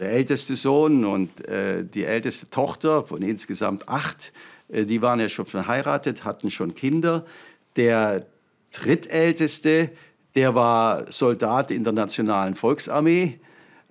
Der älteste Sohn und äh, die älteste Tochter von insgesamt acht, äh, die waren ja schon verheiratet, hatten schon Kinder. Der drittälteste, der war Soldat in der Nationalen Volksarmee.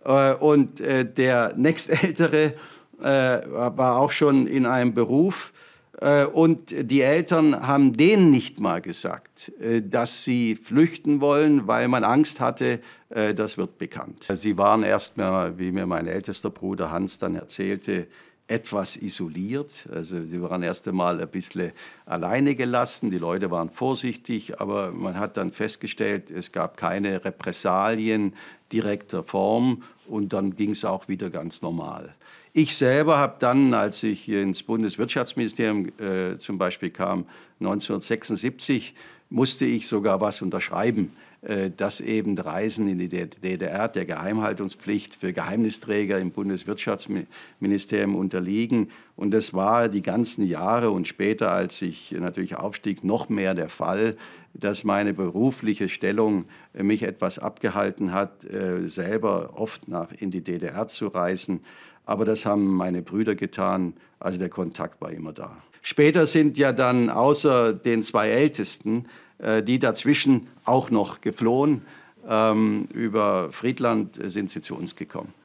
Äh, und äh, der nächstältere äh, war auch schon in einem Beruf, äh, und die Eltern haben denen nicht mal gesagt, äh, dass sie flüchten wollen, weil man Angst hatte, äh, das wird bekannt. Sie waren erst mal, wie mir mein ältester Bruder Hans dann erzählte, etwas isoliert. Also sie waren erst einmal ein bisschen alleine gelassen, die Leute waren vorsichtig, aber man hat dann festgestellt, es gab keine Repressalien direkter Form und dann ging es auch wieder ganz normal. Ich selber habe dann, als ich ins Bundeswirtschaftsministerium äh, zum Beispiel kam, 1976, musste ich sogar was unterschreiben äh, dass eben Reisen in die DDR der Geheimhaltungspflicht für Geheimnisträger im Bundeswirtschaftsministerium unterliegen. Und das war die ganzen Jahre und später, als ich natürlich aufstieg, noch mehr der Fall, dass meine berufliche Stellung äh, mich etwas abgehalten hat, äh, selber oft nach in die DDR zu reisen. Aber das haben meine Brüder getan, also der Kontakt war immer da. Später sind ja dann außer den zwei Ältesten äh, die dazwischen auch noch geflohen. Ähm, über Friedland sind sie zu uns gekommen.